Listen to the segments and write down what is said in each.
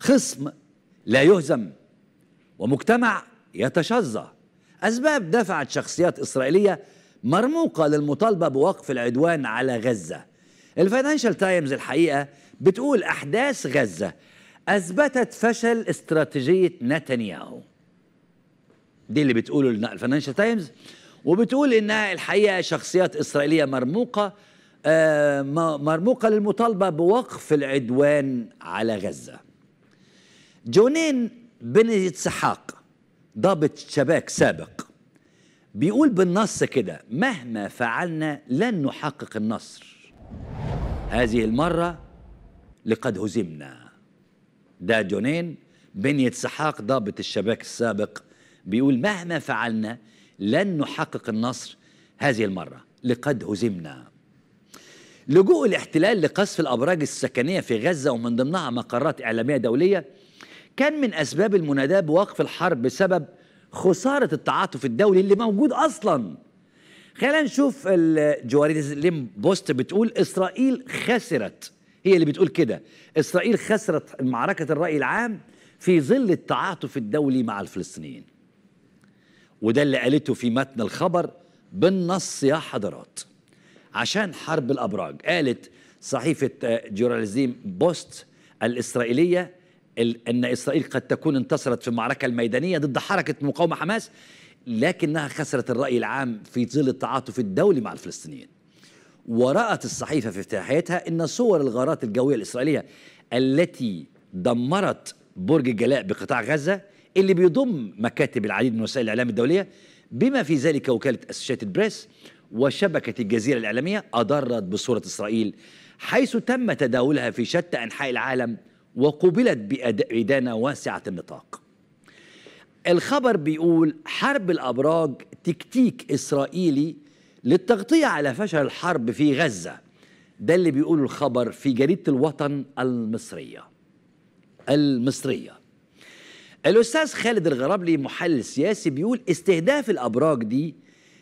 خصم لا يهزم ومجتمع يتشظى أسباب دفعت شخصيات إسرائيلية مرموقة للمطالبة بوقف العدوان على غزة الفاينانشال تايمز الحقيقة بتقول أحداث غزة أثبتت فشل استراتيجية نتنياهو دي اللي بتقوله لنا الفاينانشال تايمز وبتقول إنها الحقيقة شخصيات إسرائيلية مرموقة آه، مرموقة للمطالبة بوقف العدوان على غزة جونين بن اسحاق ضابط شباك سابق بيقول بالنص كده مهما فعلنا لن نحقق النصر هذه المرة لقد هزمنا ده جونين بن اسحاق ضابط الشباك السابق بيقول مهما فعلنا لن نحقق النصر هذه المرة لقد هزمنا لجوء الاحتلال لقصف الأبراج السكنية في غزة ومن ضمنها مقرات إعلامية دولية كان من أسباب المناداة بوقف الحرب بسبب خسارة التعاطف الدولي اللي موجود أصلاً خلينا نشوف ليم بوست بتقول إسرائيل خسرت هي اللي بتقول كده إسرائيل خسرت معركة الرأي العام في ظل التعاطف الدولي مع الفلسطينيين وده اللي قالته في متن الخبر بالنص يا حضرات عشان حرب الأبراج قالت صحيفة جورالزيم بوست الإسرائيلية أن إسرائيل قد تكون انتصرت في المعركة الميدانية ضد حركة مقاومة حماس لكنها خسرت الرأي العام في ظل التعاطف الدولي مع الفلسطينيين ورأت الصحيفة في افتتاحيتها أن صور الغارات الجوية الإسرائيلية التي دمرت برج الجلاء بقطاع غزة اللي بيضم مكاتب العديد من وسائل الإعلام الدولية بما في ذلك وكالة أسوشيتد بريس وشبكة الجزيرة الإعلامية أضرت بصورة إسرائيل حيث تم تداولها في شتى أنحاء العالم وقُبلت بإدانة واسعة النطاق الخبر بيقول حرب الأبراج تكتيك إسرائيلي للتغطية على فشل الحرب في غزة ده اللي بيقوله الخبر في جريدة الوطن المصرية المصرية الأستاذ خالد الغرابلي محلل سياسي بيقول استهداف الأبراج دي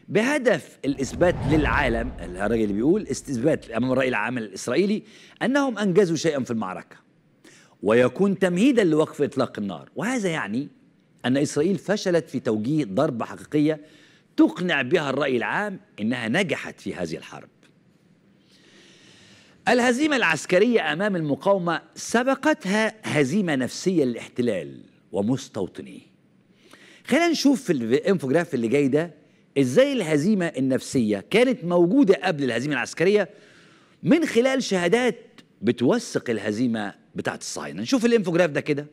بهدف الإثبات للعالم الراجل اللي بيقول استثبات أمام الرأي العام الإسرائيلي أنهم أنجزوا شيئا في المعركة ويكون تمهيدا لوقف إطلاق النار وهذا يعني أن إسرائيل فشلت في توجيه ضربة حقيقية تقنع بها الرأي العام إنها نجحت في هذه الحرب الهزيمة العسكرية أمام المقاومة سبقتها هزيمة نفسية للاحتلال ومستوطنيه خلينا نشوف في الانفوجراف اللي جاي ده ازاي الهزيمة النفسية كانت موجودة قبل الهزيمة العسكرية من خلال شهادات بتوثق الهزيمة بتاعت الصهاينه نشوف الانفوجراف ده كده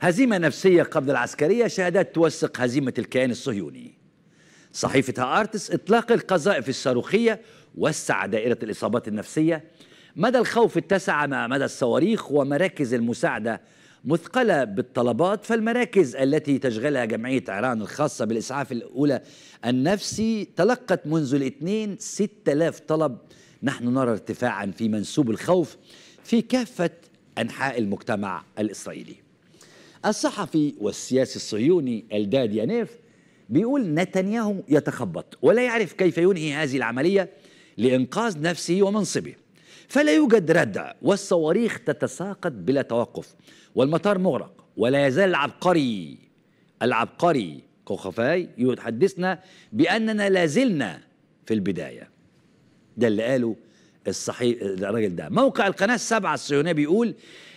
هزيمة نفسية قبل العسكرية شهادات توثق هزيمة الكيان الصهيوني صحيفة هارتس إطلاق القذائف الصاروخية وسع دائرة الإصابات النفسية مدى الخوف اتسع مع مدى الصواريخ ومراكز المساعدة مثقلة بالطلبات فالمراكز التي تشغلها جمعية عران الخاصة بالإسعاف الأولى النفسي تلقت منذ الاثنين 6000 طلب نحن نرى ارتفاعا في منسوب الخوف في كافة أنحاء المجتمع الإسرائيلي الصحفي والسياسي الصهيوني الداد يانيف بيقول نتنياهو يتخبط ولا يعرف كيف ينهي هذه العملية لإنقاذ نفسه ومنصبه فلا يوجد ردع والصواريخ تتساقط بلا توقف والمطار مغرق ولا يزال العبقري العبقري كوخفاي يحدثنا بأننا لازلنا في البداية ده اللي قاله الصحيح الراجل ده موقع القناة السبعة الصهيونية بيقول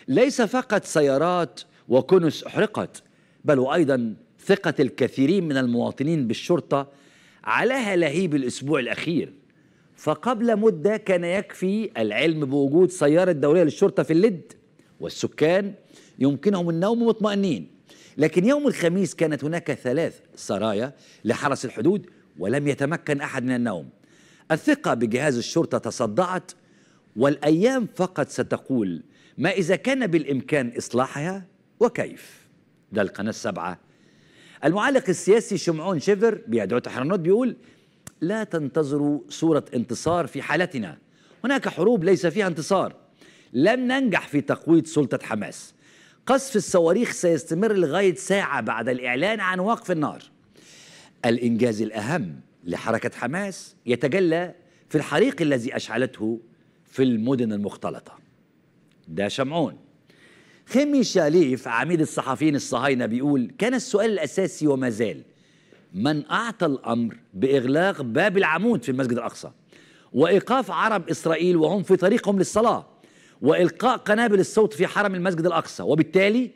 ليس فقط سيارات وكنس أحرقت بل وأيضا ثقة الكثيرين من المواطنين بالشرطة عليها لهيب الأسبوع الأخير فقبل مدة كان يكفي العلم بوجود سيارة دولية للشرطة في اللد والسكان يمكنهم النوم مطمئنين لكن يوم الخميس كانت هناك ثلاث سرايا لحرس الحدود ولم يتمكن أحد من النوم الثقة بجهاز الشرطة تصدعت والأيام فقط ستقول ما إذا كان بالإمكان إصلاحها وكيف ده القناة السبعة المعلق السياسي شمعون شيفر بيدعو تحرنوت بيقول لا تنتظروا صورة انتصار في حالتنا هناك حروب ليس فيها انتصار لن ننجح في تقويض سلطة حماس قصف الصواريخ سيستمر لغاية ساعة بعد الإعلان عن وقف النار الإنجاز الأهم لحركة حماس يتجلى في الحريق الذي أشعلته في المدن المختلطة ده شمعون خمي شاليف عميد الصحفيين الصهاينة بيقول كان السؤال الأساسي وما زال من أعطى الأمر بإغلاق باب العمود في المسجد الأقصى وإيقاف عرب إسرائيل وهم في طريقهم للصلاة وإلقاء قنابل الصوت في حرم المسجد الأقصى وبالتالي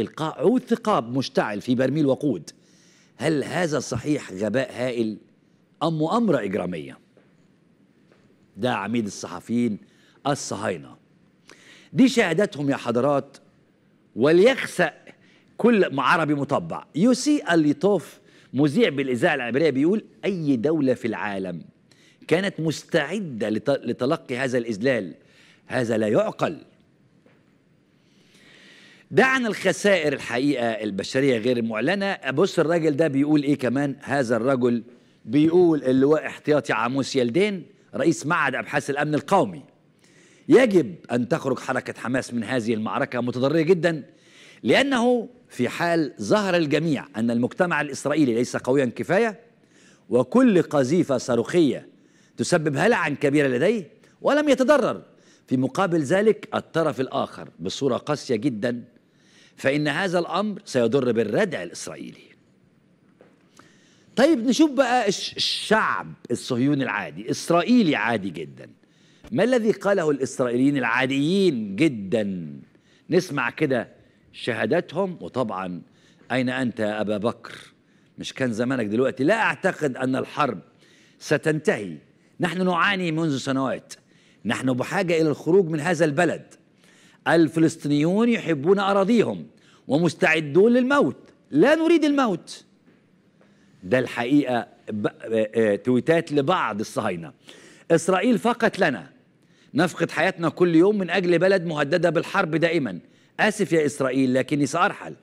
إلقاء عود ثقاب مشتعل في برميل وقود هل هذا صحيح غباء هائل أم مؤامرة إجرامية ده عميد الصحفيين الصهاينة دي شهادتهم يا حضرات وليخسأ كل عربي مطبع يوسي الليطوف مذيع بالإذاعة العبرية بيقول أي دولة في العالم كانت مستعدة لتلقي هذا الإذلال هذا لا يعقل ده عن الخسائر الحقيقة البشرية غير المعلنة بص الراجل ده بيقول إيه كمان هذا الرجل بيقول اللواء احتياطي عاموس يلدين رئيس معهد أبحاث الأمن القومي يجب أن تخرج حركة حماس من هذه المعركة متضررة جدا لأنه في حال ظهر الجميع أن المجتمع الإسرائيلي ليس قويا كفاية وكل قذيفة صاروخية تسبب هلعا كبيرا لديه ولم يتضرر في مقابل ذلك الطرف الآخر بصورة قاسية جدا فإن هذا الأمر سيضر بالردع الإسرائيلي طيب نشوف بقى الشعب الصهيوني العادي اسرائيلي عادي جدا ما الذي قاله الاسرائيليين العاديين جدا نسمع كده شهاداتهم وطبعا اين انت يا ابا بكر مش كان زمانك دلوقتي لا اعتقد ان الحرب ستنتهي نحن نعاني منذ سنوات نحن بحاجه الى الخروج من هذا البلد الفلسطينيون يحبون اراضيهم ومستعدون للموت لا نريد الموت ده الحقيقة آه، آه، تويتات لبعض الصهاينة إسرائيل فقط لنا نفقد حياتنا كل يوم من أجل بلد مهددة بالحرب دائما آسف يا إسرائيل لكني سأرحل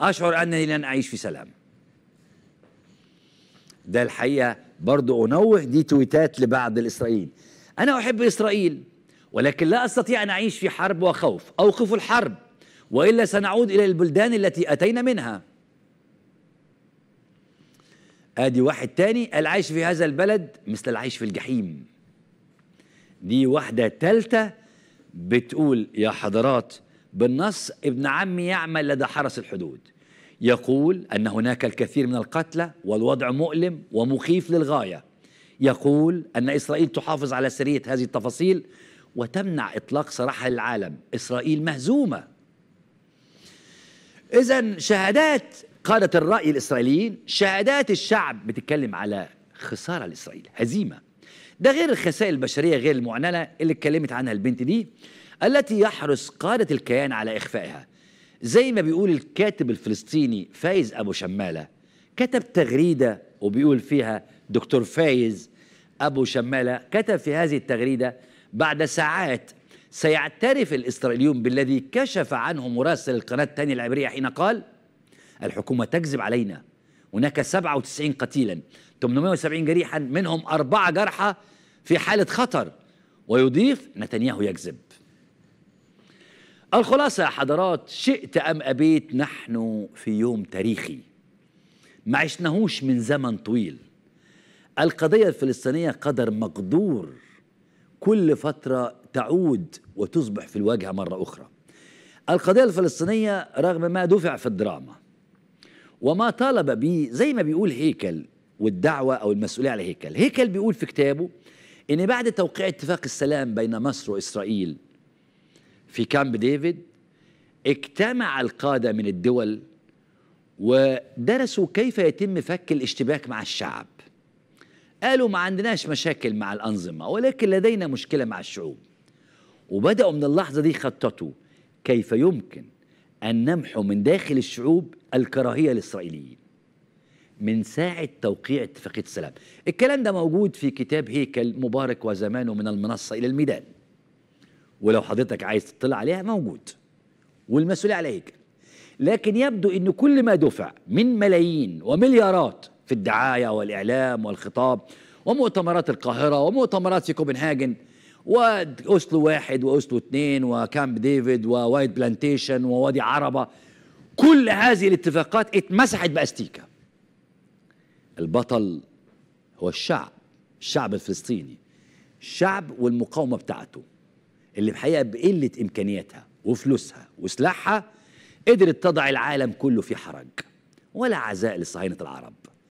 أشعر أنني لن أعيش في سلام ده الحقيقة برضو أنوه دي تويتات لبعض الإسرائيل أنا أحب إسرائيل ولكن لا أستطيع أن أعيش في حرب وخوف أوقف الحرب وإلا سنعود إلى البلدان التي أتينا منها ادي واحد تاني العيش في هذا البلد مثل العيش في الجحيم دي واحدة تالتة بتقول يا حضرات بالنص ابن عمي يعمل لدى حرس الحدود يقول أن هناك الكثير من القتلى والوضع مؤلم ومخيف للغاية يقول أن إسرائيل تحافظ على سرية هذه التفاصيل وتمنع إطلاق سراحها للعالم إسرائيل مهزومة إذا شهادات قادة الرأي الإسرائيليين شهادات الشعب بتتكلم على خسارة لإسرائيل هزيمة ده غير الخسائر البشرية غير المعلنة اللي اتكلمت عنها البنت دي التي يحرص قادة الكيان على إخفائها زي ما بيقول الكاتب الفلسطيني فايز أبو شمالة كتب تغريدة وبيقول فيها دكتور فايز أبو شمالة كتب في هذه التغريدة بعد ساعات سيعترف الإسرائيليون بالذي كشف عنه مراسل القناة الثانية العبرية حين قال الحكومة تكذب علينا هناك 97 قتيلا 870 جريحا منهم أربعة جرحى في حالة خطر ويضيف نتنياهو يكذب الخلاصة يا حضرات شئت أم أبيت نحن في يوم تاريخي ما عشناهوش من زمن طويل القضية الفلسطينية قدر مقدور كل فترة تعود وتصبح في الواجهة مرة أخرى القضية الفلسطينية رغم ما دفع في الدراما وما طالب به زي ما بيقول هيكل والدعوة أو المسؤولية على هيكل هيكل بيقول في كتابه إن بعد توقيع اتفاق السلام بين مصر وإسرائيل في كامب ديفيد اجتمع القادة من الدول ودرسوا كيف يتم فك الاشتباك مع الشعب قالوا ما عندناش مشاكل مع الأنظمة ولكن لدينا مشكلة مع الشعوب وبدأوا من اللحظة دي يخططوا كيف يمكن أن نمحو من داخل الشعوب الكراهية للإسرائيليين من ساعة توقيع اتفاقية السلام الكلام ده موجود في كتاب هيكل مبارك وزمانه من المنصة إلى الميدان ولو حضرتك عايز تطلع عليها موجود والمسؤولية على هيكل لكن يبدو أن كل ما دفع من ملايين ومليارات في الدعاية والإعلام والخطاب ومؤتمرات القاهرة ومؤتمرات في كوبنهاجن واوسلو واحد واوسلو اثنين وكامب ديفيد ووايت بلانتيشن ووادي عربه كل هذه الاتفاقات اتمسحت باستيكه البطل هو الشعب الشعب الفلسطيني الشعب والمقاومه بتاعته اللي الحقيقه بقله امكانياتها وفلوسها وسلاحها قدرت تضع العالم كله في حرج ولا عزاء لصهاينه العرب